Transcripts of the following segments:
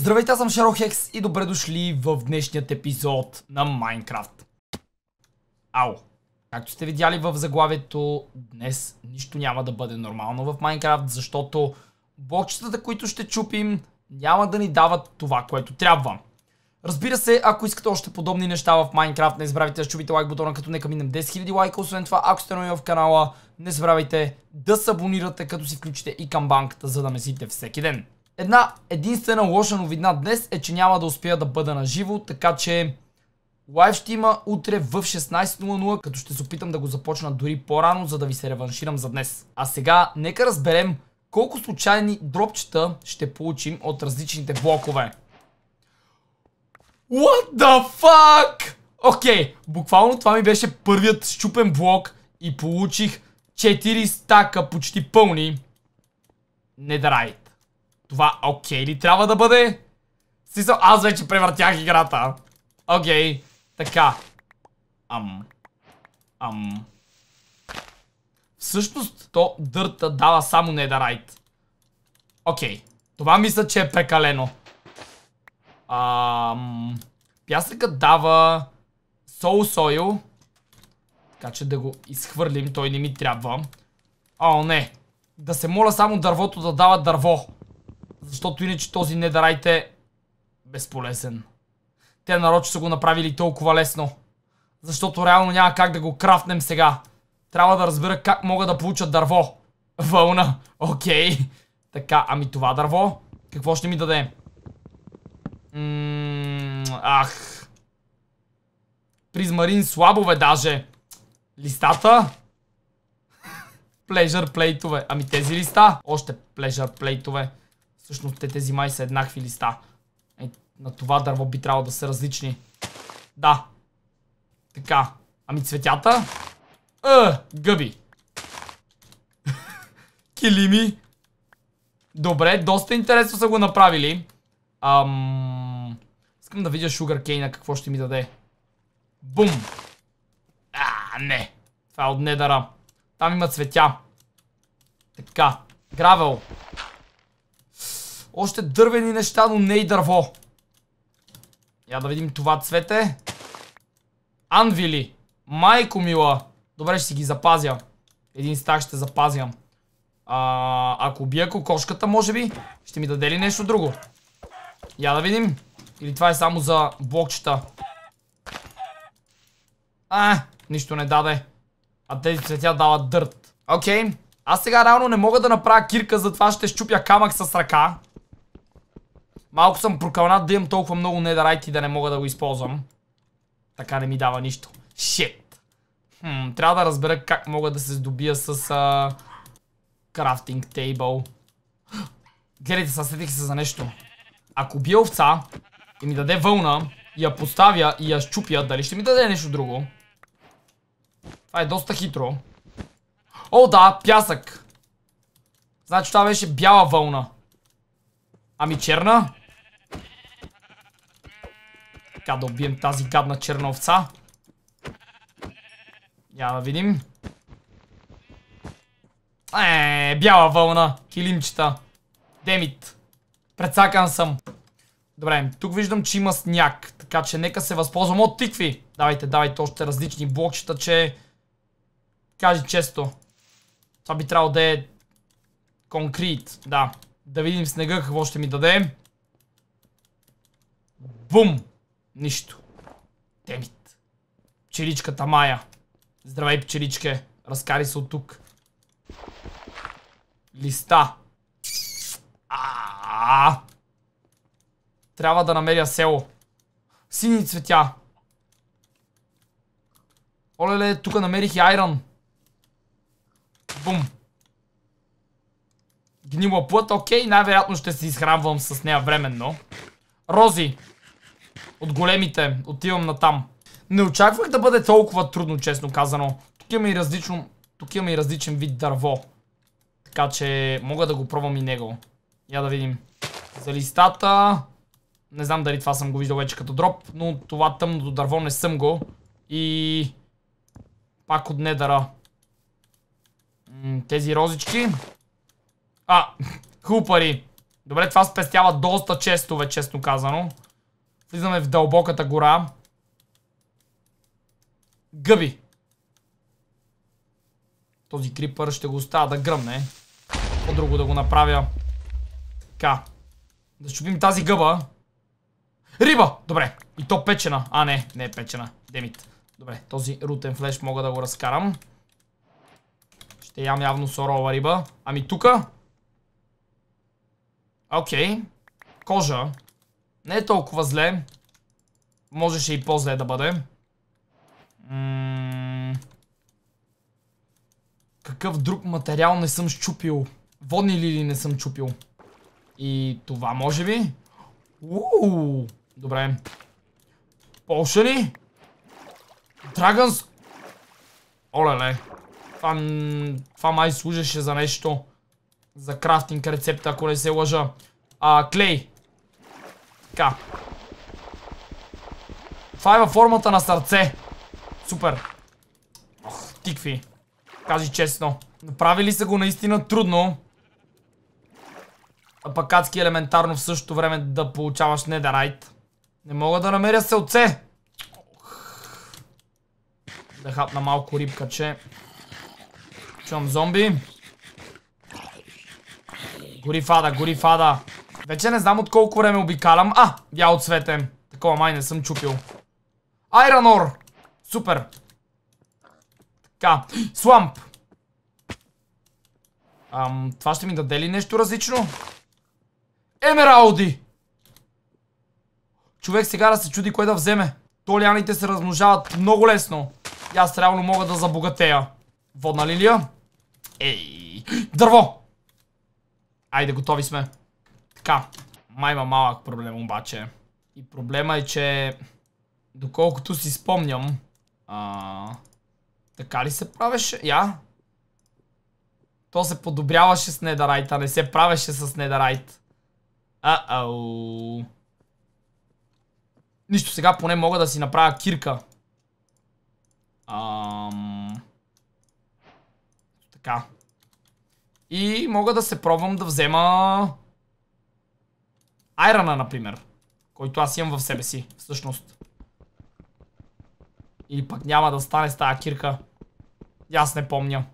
Здравейте, аз съм Шаро Хекс и добре дошли в днешният епизод на Майнкрафт. Ау! Както сте видяли в заглавието, днес нищо няма да бъде нормално в Майнкрафт, защото блокчетата, които ще чупим, няма да ни дават това, което трябва. Разбира се, ако искате още подобни неща в Майнкрафт, не забравяйте да чупите лайк бутона, като нека минем 10 000 лайка. Освен това, ако сте нови в канала, не забравяйте да се абонирате, като си включите и камбанката, за да месите всеки ден. Една единствена лоша новина днес е, че няма да успея да бъда на живо, така че лайв ще има утре в 16.00, като ще се опитам да го започна дори по-рано, за да ви се реванширам за днес. А сега, нека разберем колко случайни дропчета ще получим от различните блокове. What the fuck? Окей, okay, буквално това ми беше първият щупен блок и получих 4 стака почти пълни. Не драйт. Това окей okay ли трябва да бъде? Смисъл, аз вече превъртях играта. Окей, okay. така. Ам. Ам. Всъщност, то дърта дава само недарайт. Окей. Okay. Това мисля, че е прекалено. Ам... Пясъкът дава... Соу сойл. Така че да го изхвърлим, той не ми трябва. О, не. Да се моля само дървото да дава дърво. Защото иначе този недърайт е безполезен. Те нарочно са го направили толкова лесно. Защото реално няма как да го крафтнем сега. Трябва да разбера как мога да получа дърво. Вълна. Окей. Така, ами това дърво? Какво ще ми даде? ах. Призмарин слабове даже. Листата? Плежър плейтове. Ами тези листа? Още плежър плейтове. Всъщност те тези май са еднакви листа. Е, на това дърво би трябвало да са различни. Да. Така. Ами цветята? Е, гъби. Килими. Добре, доста интересно са го направили. Ам... Искам да видя Шугар Кейна какво ще ми даде. Бум! А, не. Това е от недъра. Там има цветя. Така. Гравел. Още дървени неща, но не и дърво. Я да видим това цвете. Анвили. Майко мила. Добре, ще си ги запазя. Един стак ще запазям. А, ако бия кокошката, може би, ще ми даде ли нещо друго? Я да видим. Или това е само за блокчета? А, нищо не даде. А тези цветя дават дърт. Окей. Okay. Аз сега реално не мога да направя кирка, затова ще щупя камък с ръка. Малко съм прокълнат да имам толкова много недерайт и да не мога да го използвам. Така не ми дава нищо. Шит. Хм, трябва да разбера как мога да се здобия с... Крафтинг тейбъл. Гледайте, следих се за нещо. Ако бия овца и ми даде вълна, и я поставя и я щупя, дали ще ми даде нещо друго? Това е доста хитро. О, да, пясък. Значи това беше бяла вълна. Ами черна? Така да убием тази гадна черна овца. Я да видим. Е, бяла вълна. Килимчета. Демит. Предсакан съм. Добре, тук виждам, че има сняг. Така че нека се възползвам от тикви. Давайте, давайте още различни блокчета, че... Кажи често. Това би трябвало да е... Конкрет, да. Да видим снега какво ще ми даде. Бум! Нищо. Демит. Пчеличката Мая. Здравей, пчеличке. Разкари се от тук. Листа. Ааа Трябва да намеря село. Сини цветя. Оле-ле, тук намерих и айрон. Бум. Гнила плът, окей, най-вероятно ще се изхранвам с нея временно. Рози, от големите. Отивам на там. Не очаквах да бъде толкова трудно, честно казано. Тук имаме и различно... Тук има и различен вид дърво. Така че мога да го пробвам и него. Я да видим. За листата... Не знам дали това съм го виждал вече като дроп, но това тъмното дърво не съм го. И... Пак от недъра. тези розички. А, хупари. Добре, това спестява доста честове, честно казано. Влизаме в дълбоката гора. Гъби. Този крипър ще го оставя да гръмне. По-друго да го направя. Така. Да щупим тази гъба. Риба! Добре. И то печена. А, не. Не е печена. Демит. Добре. Този рутен флеш мога да го разкарам. Ще ям явно сорова риба. Ами тука. Окей. Кожа. Не е толкова зле. Можеше и по-зле да бъде. Какъв друг материал не съм щупил? Водни лили не съм чупил. И това може би? Уууу! Добре. Полша ли? Драгънс... Оле. Това, това май служеше за нещо. За крафтинг рецепта, ако не се лъжа. А, клей. Така. Това е във формата на сърце. Супер. Ох, тикви. Кажи честно. Направили са го наистина трудно. А пък адски елементарно в същото време да получаваш недерайт. Не мога да намеря селце. Да хапна малко рибка, че... Чувам зомби. Гори фада, гори фада. Вече не знам от колко време обикалям. А, я от свете. Такова май не съм чупил. Айранор! Супер! Така, сламп! Ам, това ще ми даде ли нещо различно? Емералди! Човек сега да се чуди кое да вземе. Толианите се размножават много лесно. И аз реално мога да забогатея. Водна лилия? Ей! Дърво! Айде, готови сме. Така, май има малък проблем обаче. И проблема е, че доколкото си спомням, а... така ли се правеше? Я? То се подобряваше с недарайт, а не се правеше с недарайт. ау Нищо, сега поне мога да си направя кирка. Ам... Така. И мога да се пробвам да взема... Айрана, например, който аз имам в себе си, всъщност. Или пък няма да стане с тази кирка. Аз не помня.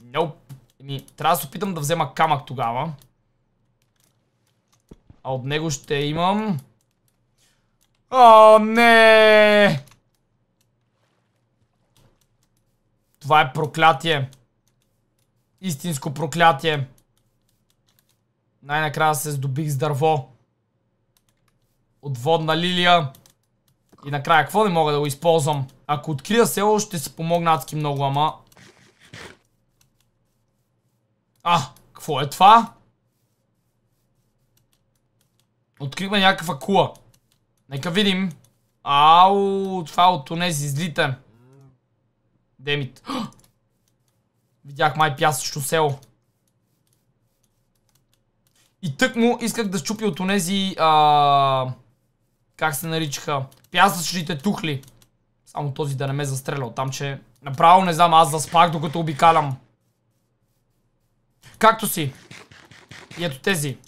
Nope. Ами, трябва да се опитам да взема камък тогава. А от него ще имам... О, не! Това е проклятие. Истинско проклятие. Най-накрая се здобих с дърво. От водна лилия. И накрая, какво не мога да го използвам? Ако открия село, ще се помогна адски много, ама... А, какво е това? Открихме някаква кула. Нека видим. Ау, това е от онези злите. Демит. Видях май пясъчно село. И тък му исках да щупи от тези... А... Как се наричаха? Пясъчните тухли. Само този да не ме е застреля там, че... Направо не знам, аз заспах докато обикалям. Както си. И ето тези.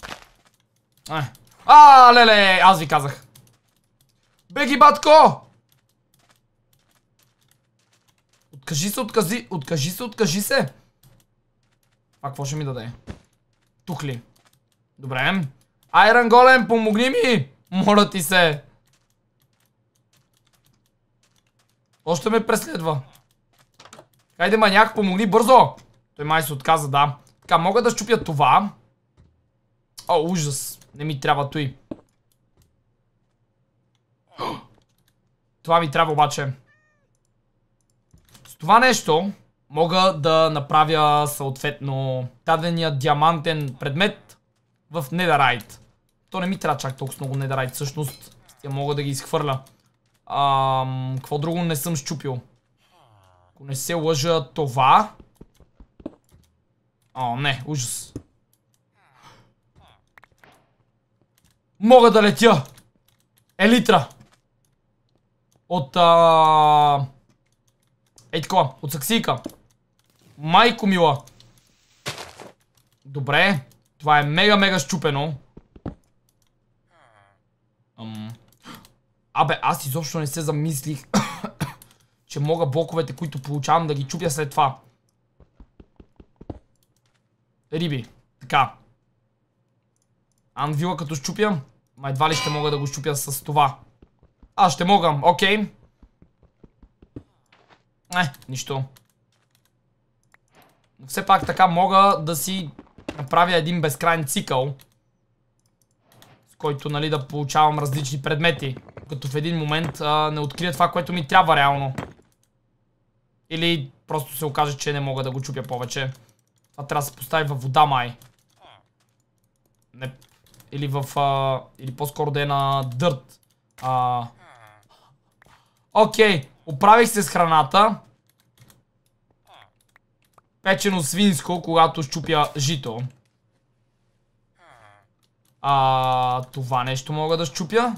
А, а леле, аз ви казах. Беги, батко! Откажи се, откази, откажи се, откажи се. А какво ще ми даде? Тухли! Добре. Айран Голем, помогни ми! Моля ти се! Още ме преследва. Хайде, маняк, помогни бързо! Той май се отказа, да. Така, мога да щупя това. О, ужас. Не ми трябва той. Това ми трябва обаче. С това нещо мога да направя съответно дадения диамантен предмет в недерайт. То не ми трябва чак толкова много недерайт, всъщност. Я мога да ги изхвърля. Ам, какво друго не съм щупил? Ако не се лъжа това... О, не, ужас. Мога да летя! Елитра! От... А... Ей такова, от саксийка. Майко мила. Добре. Това е мега-мега щупено. Ам... Абе, аз изобщо не се замислих, че мога блоковете, които получавам, да ги чупя след това. Риби. Така. Анвила като щупя, ма едва ли ще мога да го щупя с това. Аз ще мога, окей. Okay. Не, нищо. Но все пак така мога да си направя един безкрайен цикъл, с който нали, да получавам различни предмети, като в един момент а, не открия това, което ми трябва реално. Или просто се окаже, че не мога да го чупя повече. Това трябва да се постави във вода май. Не. Или в... А, или по-скоро да е на дърт. А... Окей, оправих се с храната. Печено свинско, когато щупя жито. А, това нещо мога да щупя.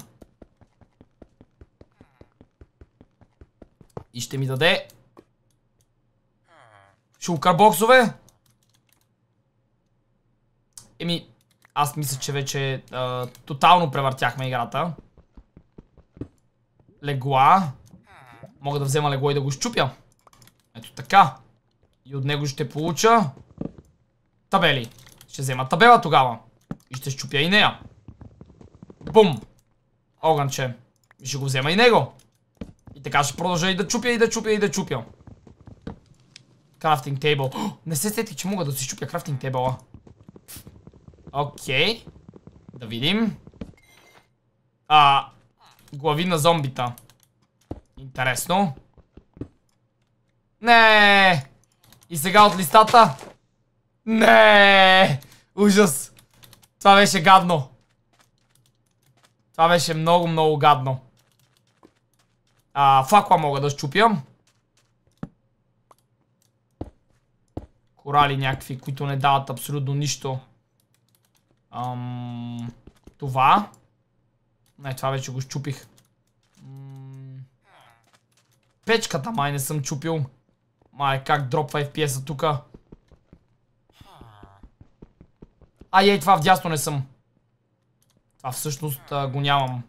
И ще ми даде... боксове. Еми, аз мисля, че вече а, тотално превъртяхме играта. Легла. Мога да взема легло и да го щупя. Ето така. И от него ще получа табели. Ще взема табела тогава. И ще щупя и нея. Бум! Огънче. И ще го взема и него. И така ще продължа и да чупя, и да чупя, и да чупя. Крафтинг тейбъл. Не се сетих, че мога да си чупя крафтинг тейбъла. Окей. Okay. Да видим. А, глави на зомбита. Интересно. Не. И сега от листата. Не! Ужас! Това беше гадно. Това беше много, много гадно. А, факла мога да щупям. Корали някакви, които не дават абсолютно нищо. Ам... Това. Не, това вече го щупих. М... Печката май не съм чупил. Май, как дропва FPS-а тука? Ай ей, това вдясно не съм. Това всъщност а, го нямам.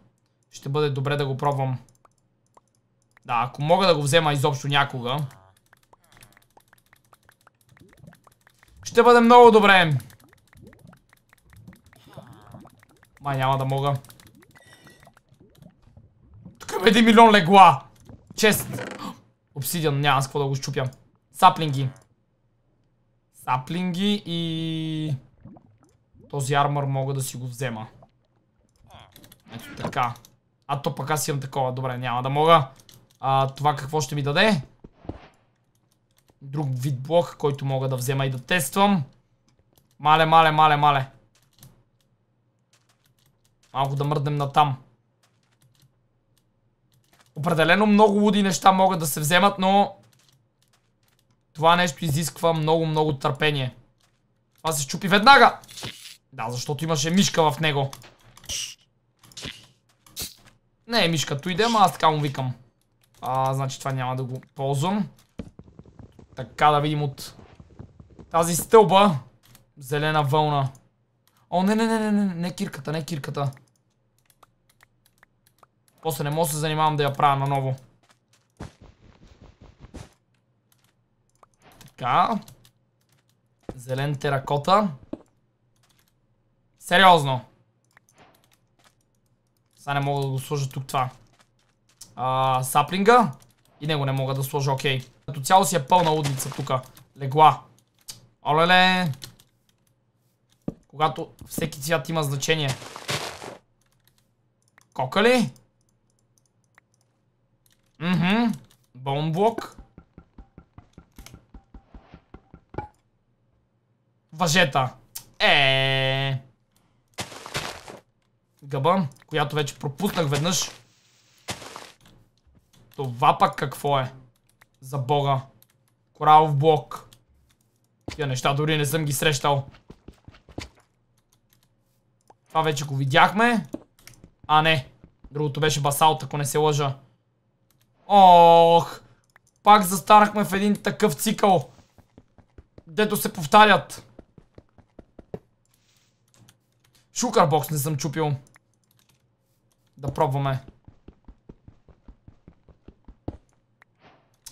Ще бъде добре да го пробвам. Да, ако мога да го взема изобщо някога. Ще бъде много добре. Май няма да мога. Тук има 1 милион легла. Чест. Обсидиан, няма с какво да го щупям. Саплинги. Саплинги и... Този армър мога да си го взема. Ето така. А то пък аз имам такова. Добре, няма да мога. А, това какво ще ми даде? Друг вид блок, който мога да взема и да тествам. Мале, мале, мале, мале. Малко да мръднем натам. Определено много луди неща могат да се вземат, но това нещо изисква много-много търпение. Това се щупи веднага! Да, защото имаше мишка в него. Не е мишка, той иде, аз така му викам. А, значи това няма да го ползвам. Така да видим от тази стълба. Зелена вълна. О, не, не, не, не, не, не кирката, не кирката. После не мога да се занимавам да я правя наново. Така. Зелен теракота. Сериозно. Сега не мога да го сложа тук това. А, саплинга. И него не мога да сложа, окей. Okay. Като цяло си е пълна удница тук. Легла. Олеле. Когато всеки цвят има значение. Кока ли? Mhm. Бомблок. Въжета. Е. Гъба, която вече пропуснах веднъж. Това пък какво е? За бога. Коралов блок. Тия неща дори не съм ги срещал. Това вече го видяхме. А не. Другото беше басалт, ако не се лъжа. Ох, пак застанахме в един такъв цикъл, дето се повтарят. Шукарбокс не съм чупил. Да пробваме.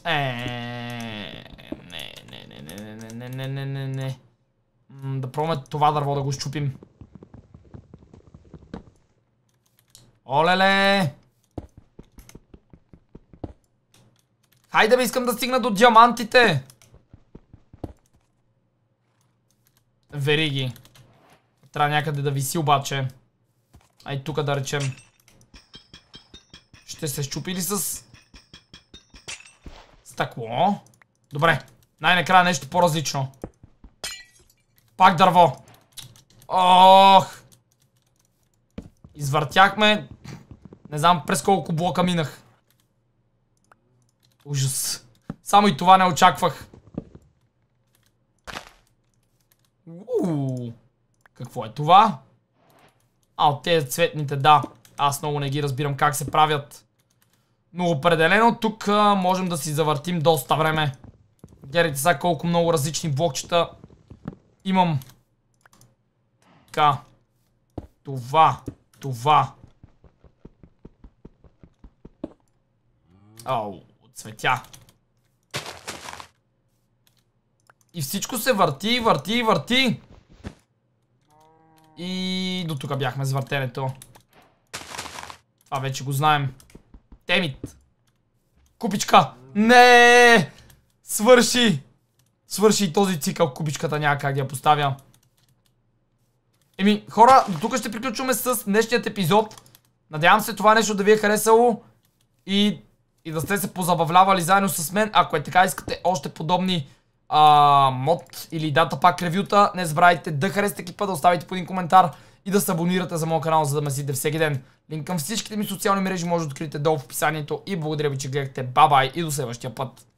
Е, не, не, не, не, не, не, не, не, не, не. Да пробваме това дърво да го щупим. Олеле! Хайде бе, искам да стигна до диамантите. Вериги. Трябва някъде да виси обаче. Ай тук да речем. Ще се щупи ли с... Стъкло. Добре. Най-накрая нещо по-различно. Пак дърво. Ох! Извъртяхме. Не знам през колко блока минах. Ужас. Само и това не очаквах. Уууу. Какво е това? А, от тези цветните, да. Аз много не ги разбирам как се правят. Но определено тук а, можем да си завъртим доста време. Гледайте сега колко много различни блокчета имам. Така. Това. Това. Ау. Цветя. И всичко се върти, върти, върти. И до тук бяхме с въртенето. Това вече го знаем. Темит. Купичка. Не! Свърши! Свърши този цикъл. Купичката няма как да я поставя. Еми, хора, до тук ще приключваме с днешният епизод. Надявам се това нещо да ви е харесало. И и да сте се позабавлявали заедно с мен. Ако е така, искате още подобни а, мод или дата пак ревюта, не забравяйте да харесате клипа, да оставите по един коментар и да се абонирате за моят канал, за да ме следите всеки ден. Линк към всичките ми социални мрежи може да откриете долу в описанието и благодаря ви, че гледахте. Бабай и до следващия път!